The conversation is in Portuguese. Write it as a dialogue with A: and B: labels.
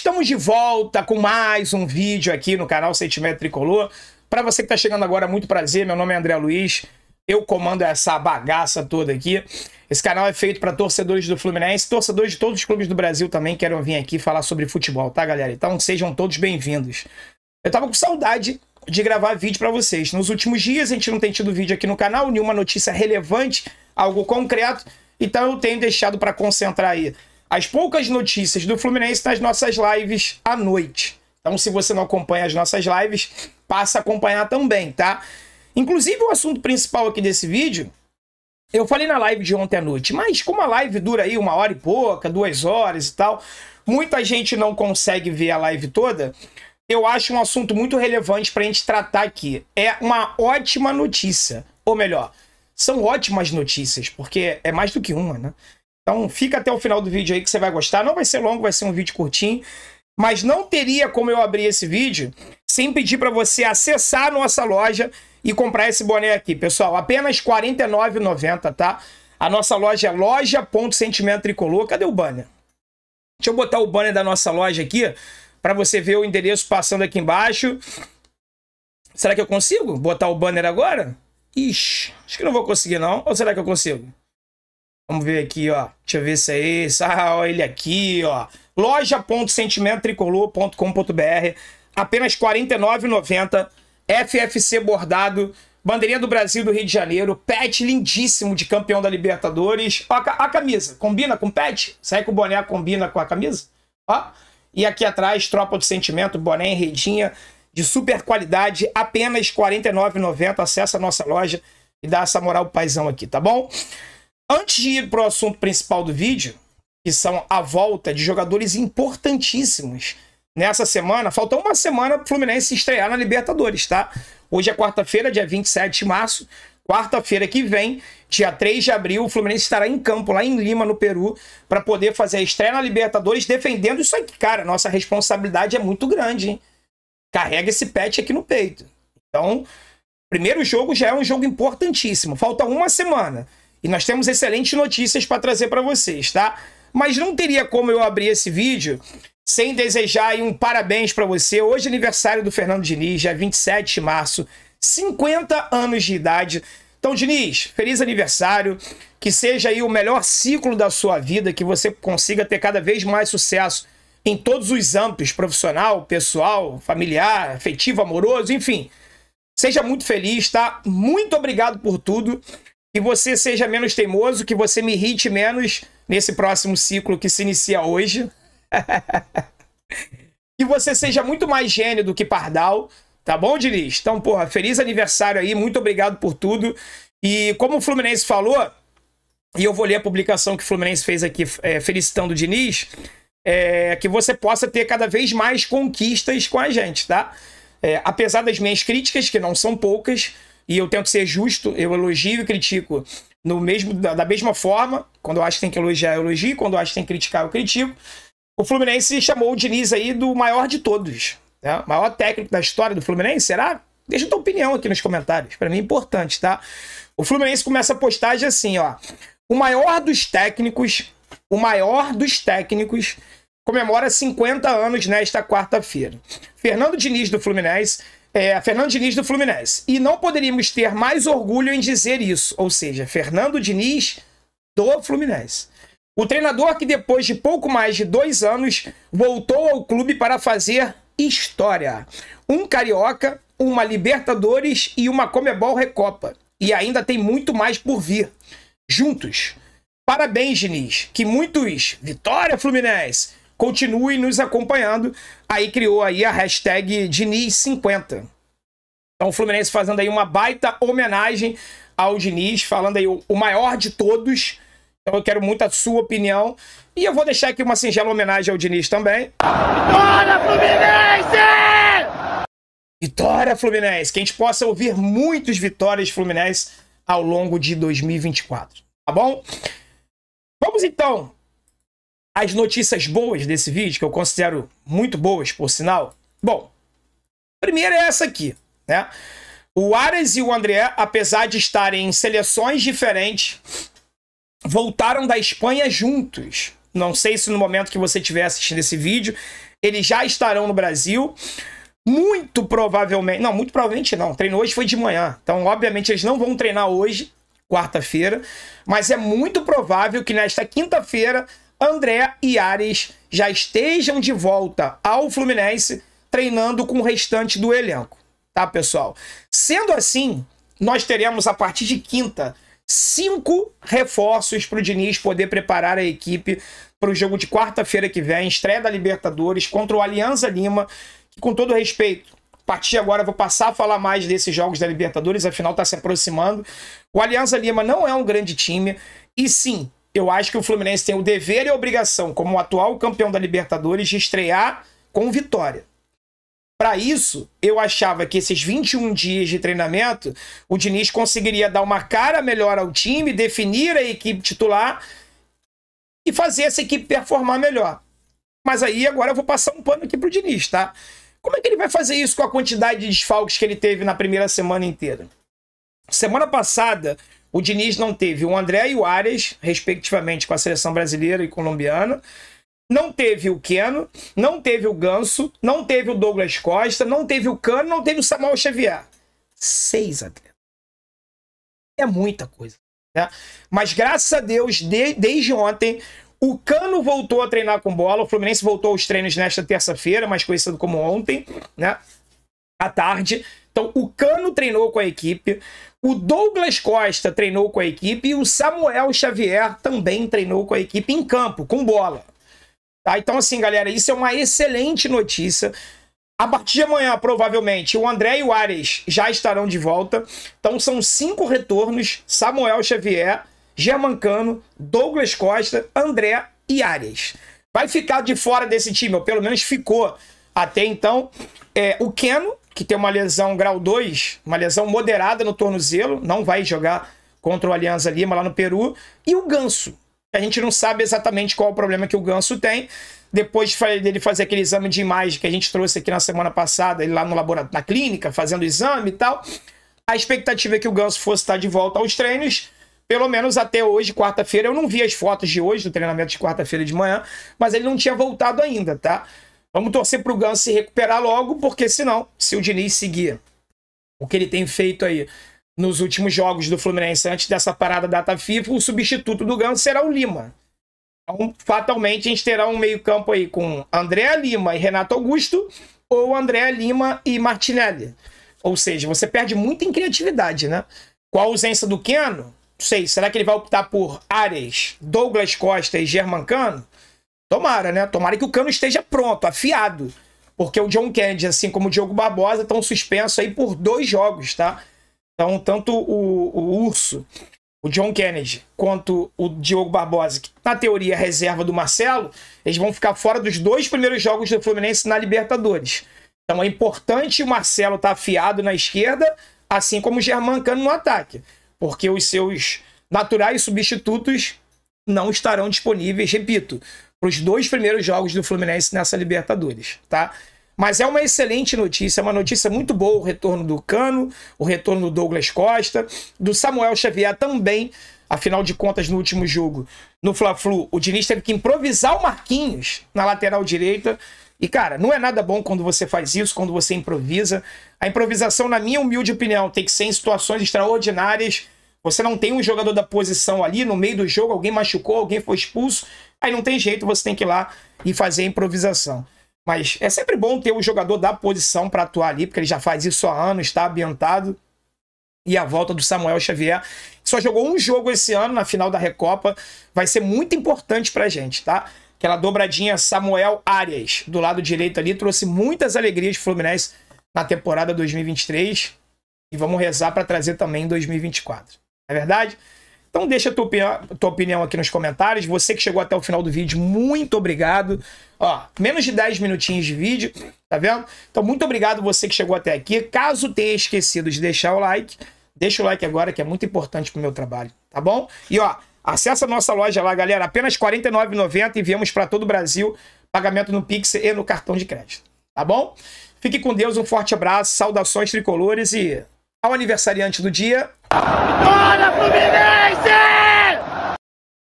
A: Estamos de volta com mais um vídeo aqui no canal Sentimento Tricolor. Para você que está chegando agora, muito prazer. Meu nome é André Luiz. Eu comando essa bagaça toda aqui. Esse canal é feito para torcedores do Fluminense, torcedores de todos os clubes do Brasil também querem vir aqui falar sobre futebol, tá, galera? Então sejam todos bem-vindos. Eu tava com saudade de gravar vídeo para vocês. Nos últimos dias a gente não tem tido vídeo aqui no canal, nenhuma notícia relevante, algo concreto. Então eu tenho deixado para concentrar aí as poucas notícias do Fluminense nas nossas lives à noite. Então, se você não acompanha as nossas lives, passa a acompanhar também, tá? Inclusive, o assunto principal aqui desse vídeo, eu falei na live de ontem à noite, mas como a live dura aí uma hora e pouca, duas horas e tal, muita gente não consegue ver a live toda. Eu acho um assunto muito relevante para a gente tratar aqui. É uma ótima notícia, ou melhor, são ótimas notícias, porque é mais do que uma, né? Então fica até o final do vídeo aí que você vai gostar. Não vai ser longo, vai ser um vídeo curtinho. Mas não teria como eu abrir esse vídeo sem pedir para você acessar a nossa loja e comprar esse boné aqui, pessoal. Apenas R$ 49,90, tá? A nossa loja é loja.sentimento tricolor. Cadê o banner? Deixa eu botar o banner da nossa loja aqui para você ver o endereço passando aqui embaixo. Será que eu consigo botar o banner agora? Ixi, acho que não vou conseguir não. Ou será que eu consigo? Vamos ver aqui, ó. Deixa eu ver se é esse. Ah, ó, ele aqui, ó. loja.sentimentotricolor.com.br apenas R$ 49,90. FFC bordado. Bandeirinha do Brasil do Rio de Janeiro. Pet lindíssimo de campeão da Libertadores. Ó, a camisa. Combina com o pet? Será que o boné combina com a camisa? Ó. E aqui atrás, tropa do sentimento, boné em redinha. De super qualidade. Apenas R$ 49,90. Acesse a nossa loja e dá essa moral pro paizão aqui, tá bom? Antes de ir para o assunto principal do vídeo, que são a volta de jogadores importantíssimos nessa semana, falta uma semana para o Fluminense estrear na Libertadores, tá? Hoje é quarta-feira, dia 27 de março. Quarta-feira que vem, dia 3 de abril, o Fluminense estará em campo, lá em Lima, no Peru, para poder fazer a estreia na Libertadores, defendendo isso aqui. Cara, nossa responsabilidade é muito grande, hein? Carrega esse pet aqui no peito. Então, primeiro jogo já é um jogo importantíssimo. Falta uma semana. E nós temos excelentes notícias para trazer para vocês, tá? Mas não teria como eu abrir esse vídeo sem desejar um parabéns para você. Hoje é aniversário do Fernando Diniz, dia 27 de março, 50 anos de idade. Então, Diniz, feliz aniversário, que seja aí o melhor ciclo da sua vida, que você consiga ter cada vez mais sucesso em todos os âmbitos, profissional, pessoal, familiar, afetivo, amoroso, enfim. Seja muito feliz, tá? Muito obrigado por tudo que você seja menos teimoso, que você me irrite menos nesse próximo ciclo que se inicia hoje. que você seja muito mais gênio do que pardal. Tá bom, Diniz? Então, porra, feliz aniversário aí, muito obrigado por tudo. E como o Fluminense falou, e eu vou ler a publicação que o Fluminense fez aqui é, felicitando o Diniz, é, que você possa ter cada vez mais conquistas com a gente, tá? É, apesar das minhas críticas, que não são poucas, e eu tento ser justo, eu elogio e critico no mesmo, da, da mesma forma. Quando eu acho que tem que elogiar, eu elogio. Quando eu acho que tem que criticar, eu critico. O Fluminense chamou o Diniz aí do maior de todos. Né? O maior técnico da história do Fluminense, será? Deixa tua opinião aqui nos comentários. Para mim é importante, tá? O Fluminense começa a postagem assim, ó. O maior dos técnicos, o maior dos técnicos comemora 50 anos nesta quarta-feira. Fernando Diniz do Fluminense é, Fernando Diniz do Fluminense. E não poderíamos ter mais orgulho em dizer isso. Ou seja, Fernando Diniz do Fluminense. O treinador que depois de pouco mais de dois anos voltou ao clube para fazer história. Um carioca, uma Libertadores e uma Comebol Recopa. E ainda tem muito mais por vir. Juntos. Parabéns, Diniz. Que muitos. Vitória, Fluminense! continue nos acompanhando. Aí criou aí a hashtag Diniz50. Então o Fluminense fazendo aí uma baita homenagem ao Diniz, falando aí o maior de todos. Então eu quero muito a sua opinião. E eu vou deixar aqui uma singela homenagem ao Diniz também. Vitória Fluminense! Vitória Fluminense! Que a gente possa ouvir muitos vitórias Fluminense ao longo de 2024. Tá bom? Vamos então as notícias boas desse vídeo, que eu considero muito boas, por sinal. Bom, a primeira é essa aqui, né? O Ares e o André, apesar de estarem em seleções diferentes, voltaram da Espanha juntos. Não sei se no momento que você estiver assistindo esse vídeo, eles já estarão no Brasil. Muito provavelmente, não, muito provavelmente não. treino hoje foi de manhã. Então, obviamente, eles não vão treinar hoje, quarta-feira, mas é muito provável que nesta quinta-feira André e Ares já estejam de volta ao Fluminense treinando com o restante do elenco, tá, pessoal? Sendo assim, nós teremos a partir de quinta cinco reforços para o Diniz poder preparar a equipe para o jogo de quarta-feira que vem, estreia da Libertadores contra o Alianza Lima, que com todo respeito, a partir de agora eu vou passar a falar mais desses jogos da Libertadores, afinal está se aproximando. O Alianza Lima não é um grande time e sim, eu acho que o Fluminense tem o dever e a obrigação, como atual campeão da Libertadores, de estrear com vitória. Para isso, eu achava que esses 21 dias de treinamento, o Diniz conseguiria dar uma cara melhor ao time, definir a equipe titular e fazer essa equipe performar melhor. Mas aí agora eu vou passar um pano aqui pro Diniz, tá? Como é que ele vai fazer isso com a quantidade de desfalques que ele teve na primeira semana inteira? Semana passada, o Diniz não teve o André e o Arias, respectivamente, com a seleção brasileira e colombiana. Não teve o Keno, não teve o Ganso, não teve o Douglas Costa, não teve o Cano, não teve o Samuel Xavier. Seis atletas. É muita coisa. Né? Mas graças a Deus, de, desde ontem, o Cano voltou a treinar com bola. O Fluminense voltou aos treinos nesta terça-feira, mais conhecido como ontem, né? À tarde. Então, o Cano treinou com a equipe, o Douglas Costa treinou com a equipe e o Samuel Xavier também treinou com a equipe em campo, com bola. Tá? Então, assim, galera, isso é uma excelente notícia. A partir de amanhã, provavelmente, o André e o Ares já estarão de volta. Então, são cinco retornos: Samuel Xavier, Germancano, Douglas Costa, André e Ares. Vai ficar de fora desse time, ou pelo menos ficou até então, é, o Keno que tem uma lesão grau 2, uma lesão moderada no tornozelo, não vai jogar contra o Alianza Lima lá no Peru, e o Ganso. A gente não sabe exatamente qual é o problema que o Ganso tem. Depois dele fazer aquele exame de imagem que a gente trouxe aqui na semana passada, ele lá no laboratório, na clínica, fazendo o exame e tal, a expectativa é que o Ganso fosse estar de volta aos treinos, pelo menos até hoje, quarta-feira. Eu não vi as fotos de hoje, do treinamento de quarta-feira de manhã, mas ele não tinha voltado ainda, tá? Vamos torcer para o Ganso se recuperar logo, porque senão, se o Diniz seguir o que ele tem feito aí nos últimos jogos do Fluminense antes dessa parada da data FIFA, o substituto do Ganso será o Lima. Então, fatalmente, a gente terá um meio-campo aí com André Lima e Renato Augusto, ou André Lima e Martinelli. Ou seja, você perde muito em criatividade, né? Com a ausência do Keno, não sei, será que ele vai optar por Ares, Douglas Costa e Germancano? Tomara, né? Tomara que o cano esteja pronto, afiado. Porque o John Kennedy, assim como o Diogo Barbosa, estão suspensos aí por dois jogos, tá? Então, tanto o, o Urso, o John Kennedy, quanto o Diogo Barbosa, que na teoria é reserva do Marcelo, eles vão ficar fora dos dois primeiros jogos do Fluminense na Libertadores. Então é importante o Marcelo estar tá afiado na esquerda, assim como o Germán Cano no ataque, porque os seus naturais substitutos não estarão disponíveis, repito, para os dois primeiros jogos do Fluminense nessa Libertadores, tá? Mas é uma excelente notícia, é uma notícia muito boa o retorno do Cano, o retorno do Douglas Costa, do Samuel Xavier também. Afinal de contas, no último jogo, no Fla-Flu, o Diniz teve que improvisar o Marquinhos na lateral direita. E, cara, não é nada bom quando você faz isso, quando você improvisa. A improvisação, na minha humilde opinião, tem que ser em situações extraordinárias você não tem um jogador da posição ali no meio do jogo, alguém machucou, alguém foi expulso. Aí não tem jeito, você tem que ir lá e fazer a improvisação. Mas é sempre bom ter o um jogador da posição para atuar ali, porque ele já faz isso há anos, está ambientado. E a volta do Samuel Xavier, que só jogou um jogo esse ano na final da Recopa, vai ser muito importante para a gente, tá? Aquela dobradinha Samuel Arias do lado direito ali trouxe muitas alegrias o Fluminense na temporada 2023 e vamos rezar para trazer também em 2024 é verdade? Então deixa a tua, opinião, tua opinião aqui nos comentários. Você que chegou até o final do vídeo, muito obrigado. Ó, menos de 10 minutinhos de vídeo, tá vendo? Então muito obrigado você que chegou até aqui. Caso tenha esquecido de deixar o like, deixa o like agora que é muito importante pro meu trabalho, tá bom? E ó, acessa a nossa loja lá, galera. Apenas R$ 49,90 e viemos para todo o Brasil. Pagamento no Pix e no cartão de crédito, tá bom? Fique com Deus, um forte abraço, saudações tricolores e ao aniversariante do dia, Vitória Fluminense!